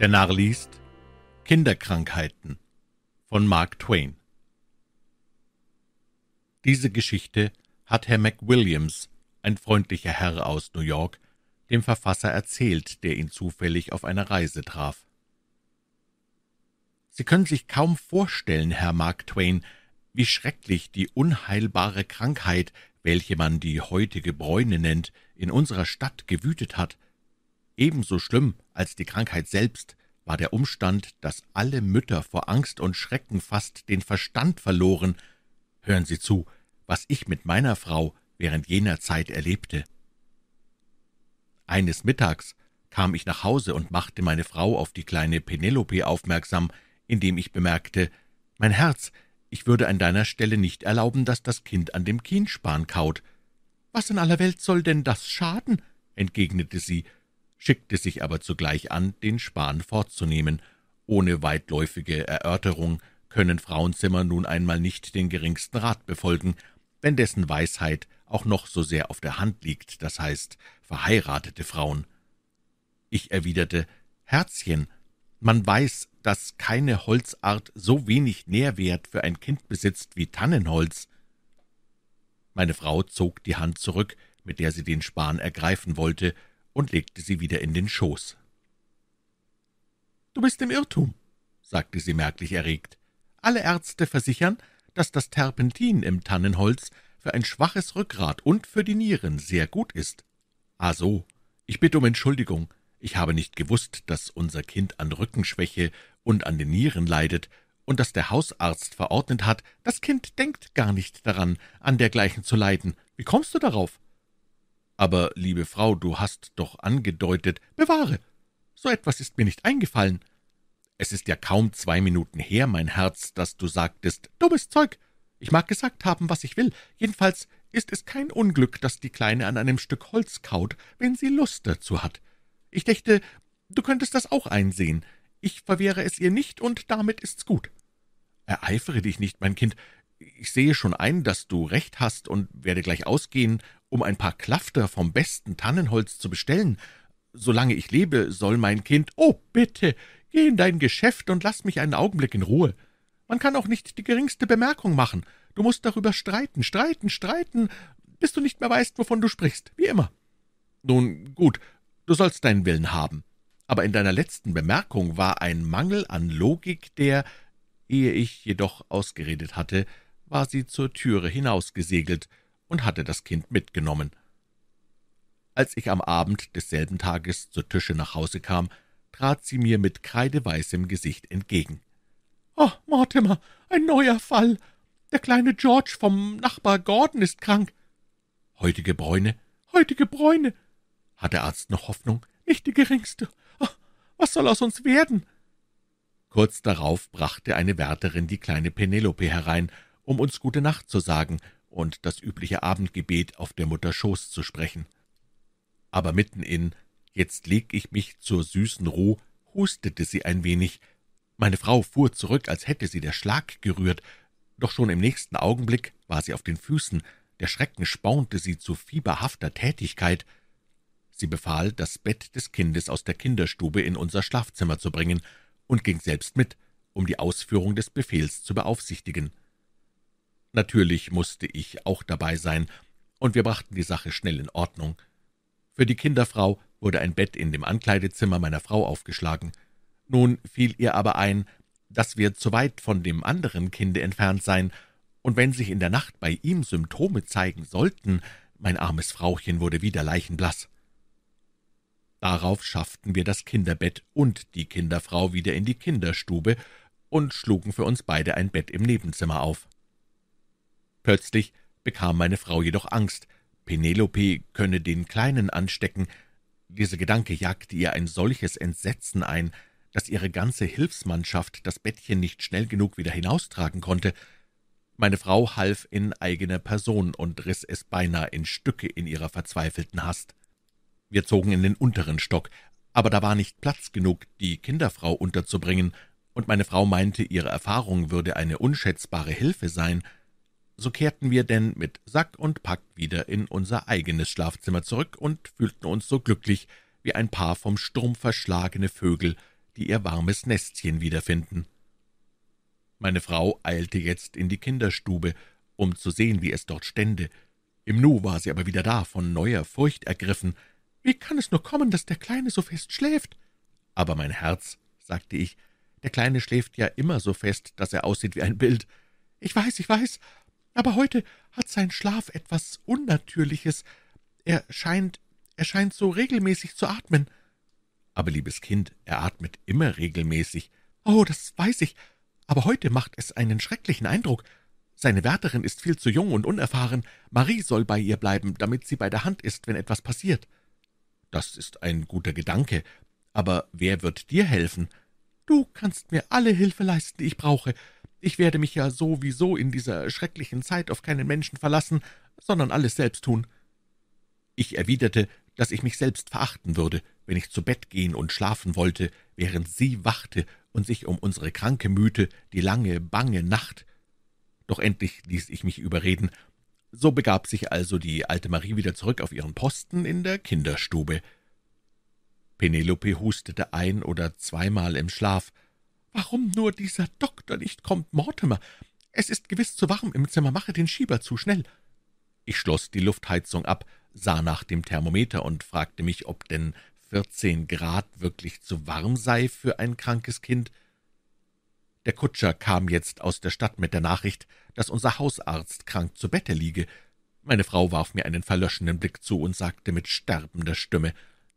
Der Narr liest Kinderkrankheiten von Mark Twain. Diese Geschichte hat Herr McWilliams, ein freundlicher Herr aus New York, dem Verfasser erzählt, der ihn zufällig auf einer Reise traf. Sie können sich kaum vorstellen, Herr Mark Twain, wie schrecklich die unheilbare Krankheit, welche man die heutige Bräune nennt, in unserer Stadt gewütet hat – Ebenso schlimm als die Krankheit selbst war der Umstand, dass alle Mütter vor Angst und Schrecken fast den Verstand verloren. Hören Sie zu, was ich mit meiner Frau während jener Zeit erlebte. Eines Mittags kam ich nach Hause und machte meine Frau auf die kleine Penelope aufmerksam, indem ich bemerkte, mein Herz, ich würde an deiner Stelle nicht erlauben, dass das Kind an dem Kienspan kaut. Was in aller Welt soll denn das schaden? entgegnete sie schickte sich aber zugleich an, den Span fortzunehmen. Ohne weitläufige Erörterung können Frauenzimmer nun einmal nicht den geringsten Rat befolgen, wenn dessen Weisheit auch noch so sehr auf der Hand liegt, das heißt verheiratete Frauen. Ich erwiderte, Herzchen, man weiß, dass keine Holzart so wenig Nährwert für ein Kind besitzt wie Tannenholz. Meine Frau zog die Hand zurück, mit der sie den Span ergreifen wollte, und legte sie wieder in den Schoß. »Du bist im Irrtum«, sagte sie merklich erregt. »Alle Ärzte versichern, dass das Terpentin im Tannenholz für ein schwaches Rückgrat und für die Nieren sehr gut ist. Ah so, ich bitte um Entschuldigung. Ich habe nicht gewusst, dass unser Kind an Rückenschwäche und an den Nieren leidet und dass der Hausarzt verordnet hat, das Kind denkt gar nicht daran, an dergleichen zu leiden. Wie kommst du darauf? Aber, liebe Frau, du hast doch angedeutet, bewahre, so etwas ist mir nicht eingefallen. Es ist ja kaum zwei Minuten her, mein Herz, dass du sagtest, dummes Zeug. Ich mag gesagt haben, was ich will. Jedenfalls ist es kein Unglück, dass die Kleine an einem Stück Holz kaut, wenn sie Lust dazu hat. Ich dächte, du könntest das auch einsehen. Ich verwehre es ihr nicht, und damit ist's gut. Ereifere dich nicht, mein Kind. Ich sehe schon ein, dass du recht hast und werde gleich ausgehen um ein paar Klafter vom besten Tannenholz zu bestellen. Solange ich lebe, soll mein Kind, oh, bitte, geh in dein Geschäft und lass mich einen Augenblick in Ruhe. Man kann auch nicht die geringste Bemerkung machen. Du musst darüber streiten, streiten, streiten, bis du nicht mehr weißt, wovon du sprichst, wie immer. Nun gut, du sollst deinen Willen haben. Aber in deiner letzten Bemerkung war ein Mangel an Logik, der, ehe ich jedoch ausgeredet hatte, war sie zur Türe hinausgesegelt, und hatte das Kind mitgenommen. Als ich am Abend desselben Tages zur Tische nach Hause kam, trat sie mir mit kreideweißem Gesicht entgegen. »Oh, Mortimer, ein neuer Fall! Der kleine George vom Nachbar Gordon ist krank!« »Heutige Bräune, heutige Bräune!« Hat der Arzt noch Hoffnung? »Nicht die geringste! Oh, was soll aus uns werden?« Kurz darauf brachte eine Wärterin die kleine Penelope herein, um uns gute Nacht zu sagen und das übliche Abendgebet auf der Mutter Schoß zu sprechen. Aber mitten in »Jetzt leg ich mich zur süßen Ruh« hustete sie ein wenig. Meine Frau fuhr zurück, als hätte sie der Schlag gerührt, doch schon im nächsten Augenblick war sie auf den Füßen, der Schrecken spornte sie zu fieberhafter Tätigkeit. Sie befahl, das Bett des Kindes aus der Kinderstube in unser Schlafzimmer zu bringen und ging selbst mit, um die Ausführung des Befehls zu beaufsichtigen. Natürlich musste ich auch dabei sein, und wir brachten die Sache schnell in Ordnung. Für die Kinderfrau wurde ein Bett in dem Ankleidezimmer meiner Frau aufgeschlagen. Nun fiel ihr aber ein, dass wir zu weit von dem anderen Kinde entfernt seien, und wenn sich in der Nacht bei ihm Symptome zeigen sollten, mein armes Frauchen wurde wieder leichenblass. Darauf schafften wir das Kinderbett und die Kinderfrau wieder in die Kinderstube und schlugen für uns beide ein Bett im Nebenzimmer auf. Plötzlich bekam meine Frau jedoch Angst, Penelope könne den Kleinen anstecken. Dieser Gedanke jagte ihr ein solches Entsetzen ein, dass ihre ganze Hilfsmannschaft das Bettchen nicht schnell genug wieder hinaustragen konnte. Meine Frau half in eigener Person und riss es beinahe in Stücke in ihrer verzweifelten Hast. Wir zogen in den unteren Stock, aber da war nicht Platz genug, die Kinderfrau unterzubringen, und meine Frau meinte, ihre Erfahrung würde eine unschätzbare Hilfe sein – so kehrten wir denn mit Sack und Pack wieder in unser eigenes Schlafzimmer zurück und fühlten uns so glücklich wie ein paar vom Sturm verschlagene Vögel, die ihr warmes Nestchen wiederfinden. Meine Frau eilte jetzt in die Kinderstube, um zu sehen, wie es dort stände. Im Nu war sie aber wieder da, von neuer Furcht ergriffen. »Wie kann es nur kommen, dass der Kleine so fest schläft?« »Aber mein Herz«, sagte ich, »der Kleine schläft ja immer so fest, dass er aussieht wie ein Bild. Ich weiß, ich weiß, aber heute hat sein Schlaf etwas Unnatürliches. Er scheint, er scheint so regelmäßig zu atmen.« »Aber, liebes Kind, er atmet immer regelmäßig.« »Oh, das weiß ich, aber heute macht es einen schrecklichen Eindruck. Seine Wärterin ist viel zu jung und unerfahren. Marie soll bei ihr bleiben, damit sie bei der Hand ist, wenn etwas passiert.« »Das ist ein guter Gedanke, aber wer wird dir helfen?« »Du kannst mir alle Hilfe leisten, die ich brauche. Ich werde mich ja sowieso in dieser schrecklichen Zeit auf keinen Menschen verlassen, sondern alles selbst tun.« Ich erwiderte, dass ich mich selbst verachten würde, wenn ich zu Bett gehen und schlafen wollte, während sie wachte und sich um unsere Kranke mühte, die lange, bange Nacht. Doch endlich ließ ich mich überreden. So begab sich also die alte Marie wieder zurück auf ihren Posten in der Kinderstube. Penelope hustete ein oder zweimal im Schlaf, Warum nur dieser Doktor nicht kommt, Mortimer? Es ist gewiss zu warm im Zimmer, mache den Schieber zu schnell.« Ich schloss die Luftheizung ab, sah nach dem Thermometer und fragte mich, ob denn 14 Grad wirklich zu warm sei für ein krankes Kind. Der Kutscher kam jetzt aus der Stadt mit der Nachricht, dass unser Hausarzt krank zu Bette liege. Meine Frau warf mir einen verlöschenden Blick zu und sagte mit sterbender Stimme,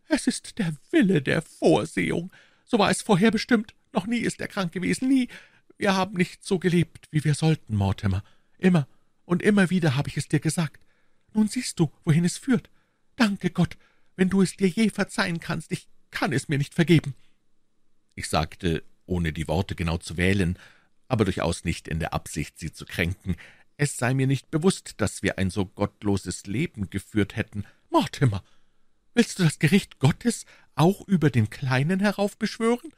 »Es ist der Wille der Vorsehung. So war es vorher bestimmt. Noch nie ist er krank gewesen, nie. Wir haben nicht so gelebt, wie wir sollten, Mortimer. Immer und immer wieder habe ich es dir gesagt. Nun siehst du, wohin es führt. Danke Gott, wenn du es dir je verzeihen kannst, ich kann es mir nicht vergeben. Ich sagte, ohne die Worte genau zu wählen, aber durchaus nicht in der Absicht, sie zu kränken, es sei mir nicht bewusst, dass wir ein so gottloses Leben geführt hätten. Mortimer, willst du das Gericht Gottes auch über den Kleinen heraufbeschwören?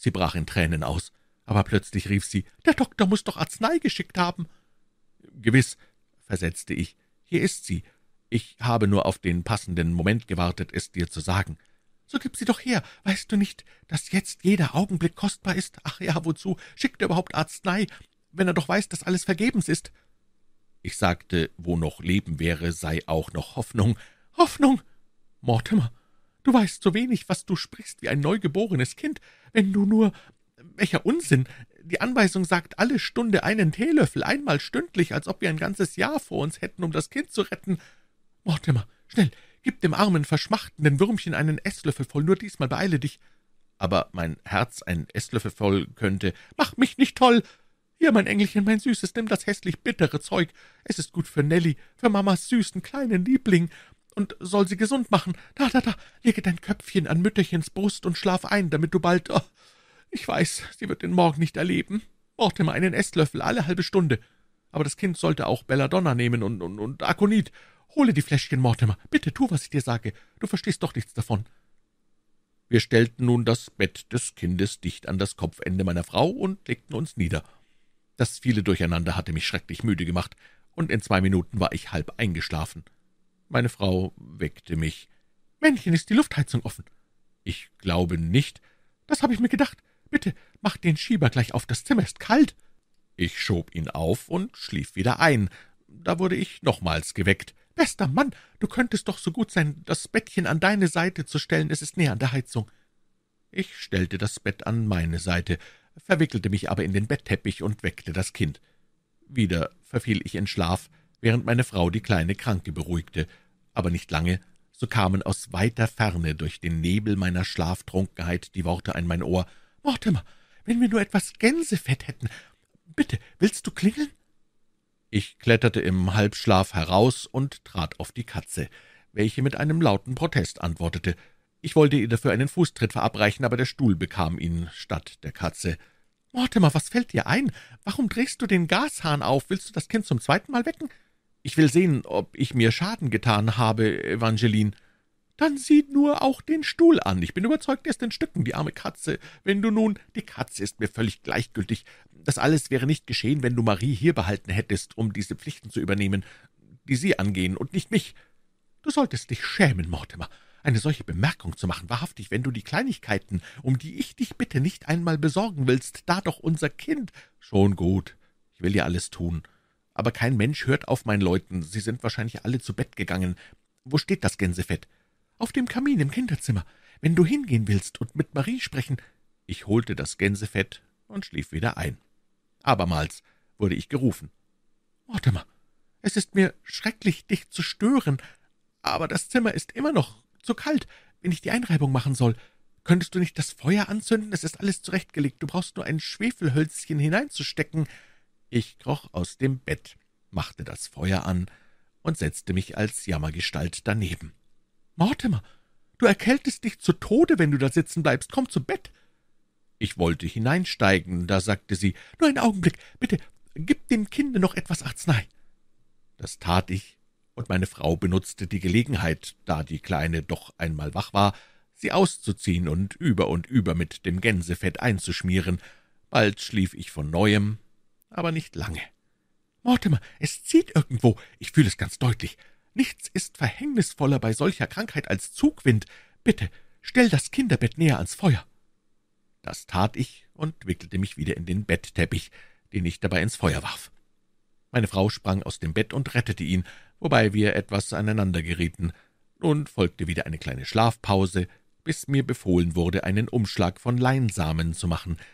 Sie brach in Tränen aus, aber plötzlich rief sie, »Der Doktor muss doch Arznei geschickt haben!« »Gewiss«, versetzte ich, »hier ist sie. Ich habe nur auf den passenden Moment gewartet, es dir zu sagen.« »So gib sie doch her. Weißt du nicht, dass jetzt jeder Augenblick kostbar ist? Ach ja, wozu? Schickt er überhaupt Arznei, wenn er doch weiß, dass alles vergebens ist?« ich sagte, wo noch Leben wäre, sei auch noch Hoffnung. Hoffnung! Mortimer, Du weißt so wenig, was du sprichst, wie ein neugeborenes Kind, wenn du nur welcher Unsinn! Die Anweisung sagt alle Stunde einen Teelöffel, einmal stündlich, als ob wir ein ganzes Jahr vor uns hätten, um das Kind zu retten. Mortimer, schnell, gib dem armen, verschmachtenden Würmchen einen Esslöffel voll, nur diesmal beeile dich. Aber mein Herz ein Esslöffel voll könnte. Mach mich nicht toll! Hier, mein Engelchen, mein Süßes, nimm das hässlich bittere Zeug. Es ist gut für Nelly, für Mamas süßen kleinen Liebling und soll sie gesund machen. Da, da, da, lege dein Köpfchen an Mütterchens Brust und schlaf ein, damit du bald... Oh, ich weiß, sie wird den Morgen nicht erleben. Mortimer einen Esslöffel alle halbe Stunde. Aber das Kind sollte auch Belladonna nehmen und, und, und Akonit. Hole die Fläschchen, Mortimer. Bitte tu, was ich dir sage. Du verstehst doch nichts davon. Wir stellten nun das Bett des Kindes dicht an das Kopfende meiner Frau und legten uns nieder. Das viele Durcheinander hatte mich schrecklich müde gemacht, und in zwei Minuten war ich halb eingeschlafen. Meine Frau weckte mich. »Männchen, ist die Luftheizung offen?« »Ich glaube nicht.« »Das habe ich mir gedacht. Bitte, mach den Schieber gleich auf, das Zimmer ist kalt.« Ich schob ihn auf und schlief wieder ein. Da wurde ich nochmals geweckt. »Bester Mann, du könntest doch so gut sein, das Bettchen an deine Seite zu stellen, es ist näher an der Heizung.« Ich stellte das Bett an meine Seite, verwickelte mich aber in den Bettteppich und weckte das Kind. Wieder verfiel ich in Schlaf, während meine Frau die kleine Kranke beruhigte, aber nicht lange, so kamen aus weiter Ferne durch den Nebel meiner Schlaftrunkenheit die Worte an mein Ohr. »Mortimer, wenn wir nur etwas Gänsefett hätten! Bitte, willst du klingeln?« Ich kletterte im Halbschlaf heraus und trat auf die Katze, welche mit einem lauten Protest antwortete. Ich wollte ihr dafür einen Fußtritt verabreichen, aber der Stuhl bekam ihn statt der Katze. »Mortimer, was fällt dir ein? Warum drehst du den Gashahn auf? Willst du das Kind zum zweiten Mal wecken?« ich will sehen, ob ich mir Schaden getan habe, Evangeline.« dann sieh nur auch den Stuhl an. Ich bin überzeugt, er ist in Stücken, die arme Katze. Wenn du nun, die Katze ist mir völlig gleichgültig. Das alles wäre nicht geschehen, wenn du Marie hier behalten hättest, um diese Pflichten zu übernehmen, die sie angehen und nicht mich. Du solltest dich schämen, Mortimer, eine solche Bemerkung zu machen, wahrhaftig, wenn du die Kleinigkeiten, um die ich dich bitte nicht einmal besorgen willst, da doch unser Kind. Schon gut, ich will ja alles tun aber kein Mensch hört auf mein Läuten, Sie sind wahrscheinlich alle zu Bett gegangen. Wo steht das Gänsefett? Auf dem Kamin im Kinderzimmer. Wenn du hingehen willst und mit Marie sprechen. Ich holte das Gänsefett und schlief wieder ein. Abermals wurde ich gerufen. Mortimer, es ist mir schrecklich, dich zu stören, aber das Zimmer ist immer noch zu kalt, wenn ich die Einreibung machen soll. Könntest du nicht das Feuer anzünden? Es ist alles zurechtgelegt. Du brauchst nur ein Schwefelhölzchen hineinzustecken. Ich kroch aus dem Bett, machte das Feuer an und setzte mich als Jammergestalt daneben. »Mortimer, du erkältest dich zu Tode, wenn du da sitzen bleibst. Komm zu Bett!« Ich wollte hineinsteigen, da sagte sie, »Nur einen Augenblick, bitte, gib dem Kinde noch etwas Arznei.« Das tat ich, und meine Frau benutzte die Gelegenheit, da die Kleine doch einmal wach war, sie auszuziehen und über und über mit dem Gänsefett einzuschmieren. Bald schlief ich von Neuem, aber nicht lange. Mortimer, es zieht irgendwo, ich fühle es ganz deutlich. Nichts ist verhängnisvoller bei solcher Krankheit als Zugwind. Bitte, stell das Kinderbett näher ans Feuer. Das tat ich und wickelte mich wieder in den Bettteppich, den ich dabei ins Feuer warf. Meine Frau sprang aus dem Bett und rettete ihn, wobei wir etwas aneinander gerieten. Nun folgte wieder eine kleine Schlafpause, bis mir befohlen wurde, einen Umschlag von Leinsamen zu machen –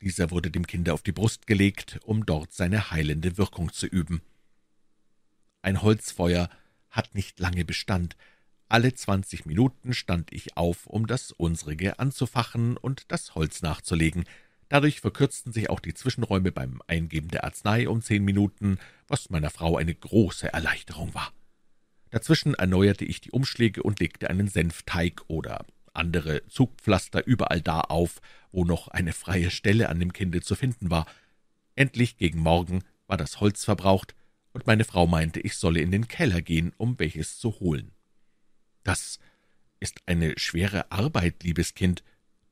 dieser wurde dem Kinde auf die Brust gelegt, um dort seine heilende Wirkung zu üben. Ein Holzfeuer hat nicht lange Bestand. Alle zwanzig Minuten stand ich auf, um das unsrige anzufachen und das Holz nachzulegen. Dadurch verkürzten sich auch die Zwischenräume beim Eingeben der Arznei um zehn Minuten, was meiner Frau eine große Erleichterung war. Dazwischen erneuerte ich die Umschläge und legte einen Senfteig oder andere Zugpflaster überall da auf, wo noch eine freie Stelle an dem Kinde zu finden war. Endlich gegen Morgen war das Holz verbraucht, und meine Frau meinte, ich solle in den Keller gehen, um welches zu holen. Das ist eine schwere Arbeit, liebes Kind,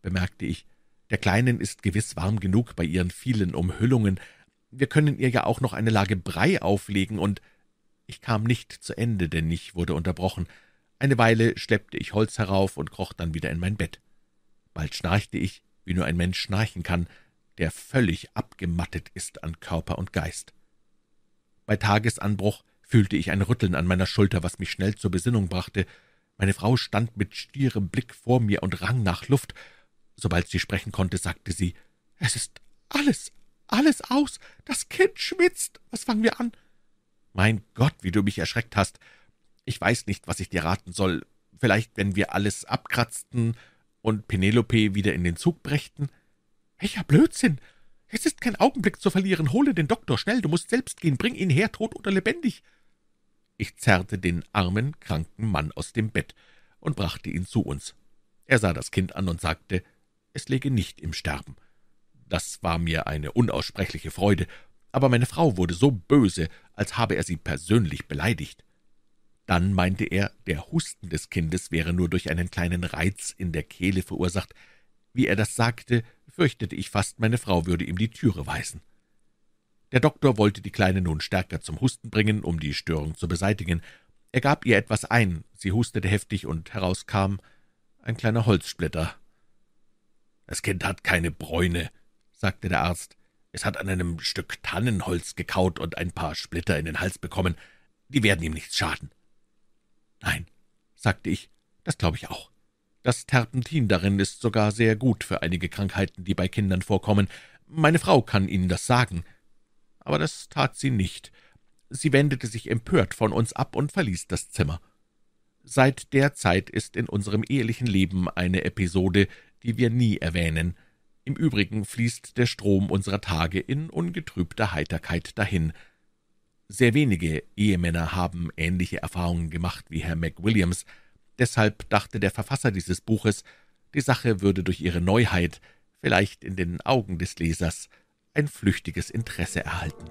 bemerkte ich. Der Kleinen ist gewiss warm genug bei ihren vielen Umhüllungen. Wir können ihr ja auch noch eine Lage Brei auflegen und ich kam nicht zu Ende, denn ich wurde unterbrochen. Eine Weile schleppte ich Holz herauf und kroch dann wieder in mein Bett. Bald schnarchte ich, wie nur ein Mensch schnarchen kann, der völlig abgemattet ist an Körper und Geist. Bei Tagesanbruch fühlte ich ein Rütteln an meiner Schulter, was mich schnell zur Besinnung brachte. Meine Frau stand mit stierem Blick vor mir und rang nach Luft. Sobald sie sprechen konnte, sagte sie, »Es ist alles, alles aus. Das Kind schwitzt. Was fangen wir an?« »Mein Gott, wie du mich erschreckt hast. Ich weiß nicht, was ich dir raten soll. Vielleicht, wenn wir alles abkratzten und Penelope wieder in den Zug brächten? Welcher Blödsinn! Es ist kein Augenblick zu verlieren. Hole den Doktor schnell, du musst selbst gehen, bring ihn her, tot oder lebendig. Ich zerrte den armen, kranken Mann aus dem Bett und brachte ihn zu uns. Er sah das Kind an und sagte, es läge nicht im Sterben. Das war mir eine unaussprechliche Freude, aber meine Frau wurde so böse, als habe er sie persönlich beleidigt. Dann meinte er, der Husten des Kindes wäre nur durch einen kleinen Reiz in der Kehle verursacht. Wie er das sagte, fürchtete ich fast, meine Frau würde ihm die Türe weisen. Der Doktor wollte die Kleine nun stärker zum Husten bringen, um die Störung zu beseitigen. Er gab ihr etwas ein, sie hustete heftig und herauskam ein kleiner Holzsplitter. Das Kind hat keine Bräune, sagte der Arzt. Es hat an einem Stück Tannenholz gekaut und ein paar Splitter in den Hals bekommen. Die werden ihm nichts schaden. »Nein«, sagte ich, »das glaube ich auch. Das Terpentin darin ist sogar sehr gut für einige Krankheiten, die bei Kindern vorkommen. Meine Frau kann Ihnen das sagen.« Aber das tat sie nicht. Sie wendete sich empört von uns ab und verließ das Zimmer. Seit der Zeit ist in unserem ehelichen Leben eine Episode, die wir nie erwähnen. Im Übrigen fließt der Strom unserer Tage in ungetrübter Heiterkeit dahin. Sehr wenige Ehemänner haben ähnliche Erfahrungen gemacht wie Herr McWilliams. Deshalb dachte der Verfasser dieses Buches, die Sache würde durch ihre Neuheit vielleicht in den Augen des Lesers ein flüchtiges Interesse erhalten.